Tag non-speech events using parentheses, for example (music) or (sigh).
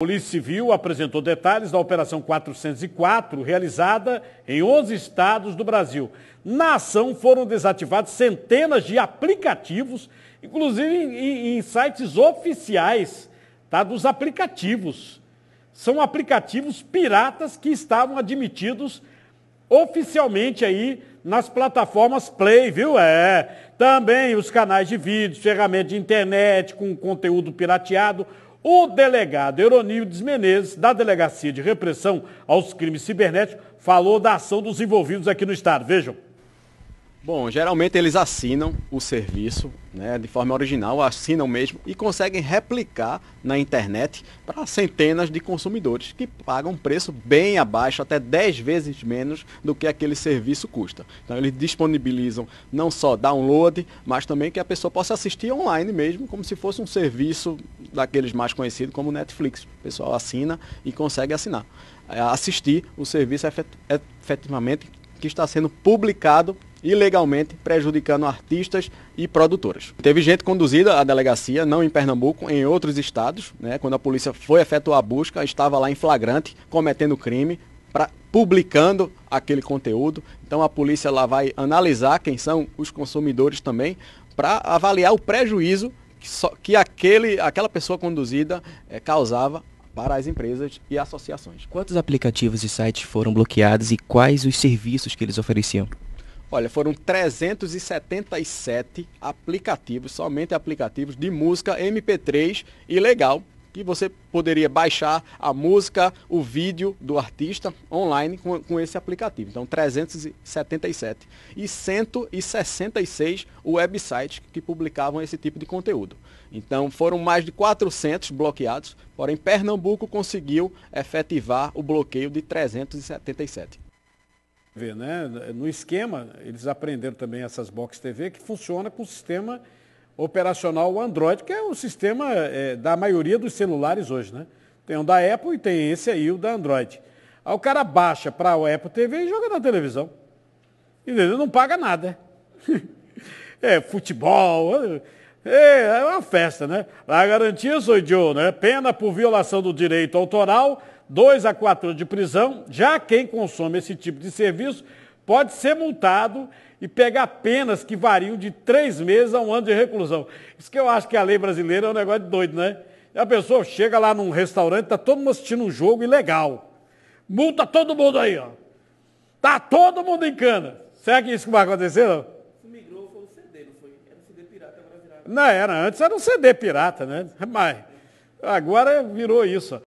Polícia Civil apresentou detalhes da Operação 404, realizada em 11 estados do Brasil. Na ação foram desativados centenas de aplicativos, inclusive em, em sites oficiais tá, dos aplicativos. São aplicativos piratas que estavam admitidos oficialmente aí nas plataformas Play, viu? É. Também os canais de vídeo, ferramentas de internet com conteúdo pirateado. O delegado Euronildes Menezes, da Delegacia de Repressão aos Crimes Cibernéticos, falou da ação dos envolvidos aqui no Estado. Vejam. Bom, geralmente eles assinam o serviço né, de forma original, assinam mesmo e conseguem replicar na internet para centenas de consumidores que pagam preço bem abaixo, até 10 vezes menos do que aquele serviço custa. Então eles disponibilizam não só download, mas também que a pessoa possa assistir online mesmo, como se fosse um serviço daqueles mais conhecidos como Netflix. O pessoal assina e consegue assinar. É, assistir o serviço efet efetivamente que está sendo publicado ilegalmente prejudicando artistas e produtoras. Teve gente conduzida à delegacia, não em Pernambuco, em outros estados, né, quando a polícia foi efetuar a busca, estava lá em flagrante, cometendo crime, pra, publicando aquele conteúdo. Então a polícia lá vai analisar quem são os consumidores também, para avaliar o prejuízo que, só, que aquele, aquela pessoa conduzida é, causava para as empresas e associações. Quantos aplicativos e sites foram bloqueados e quais os serviços que eles ofereciam? Olha, foram 377 aplicativos, somente aplicativos de música MP3 e legal, que você poderia baixar a música, o vídeo do artista online com, com esse aplicativo. Então, 377 e 166 websites que publicavam esse tipo de conteúdo. Então, foram mais de 400 bloqueados, porém Pernambuco conseguiu efetivar o bloqueio de 377 né? No esquema, eles aprenderam também essas box TV que funciona com o sistema operacional Android, que é o sistema é, da maioria dos celulares hoje, né? Tem um da Apple e tem esse aí, o da Android. Aí o cara baixa para a Apple TV e joga na televisão. ele Não paga nada. (laughs) é futebol, é, é uma festa, né? A garantia sou eu né? Pena por violação do direito autoral dois a quatro anos de prisão. Já quem consome esse tipo de serviço pode ser multado e pegar penas que variam de três meses a um ano de reclusão. Isso que eu acho que a lei brasileira é um negócio de doido, né? A pessoa chega lá num restaurante, tá todo mundo assistindo um jogo ilegal. Multa todo mundo aí, ó. Tá todo mundo em cana. Será que isso que vai acontecer, não? Migrou, foi o CD, não foi? Era o CD pirata, agora virado. Não, era antes, era um CD pirata, né? Mas agora virou isso.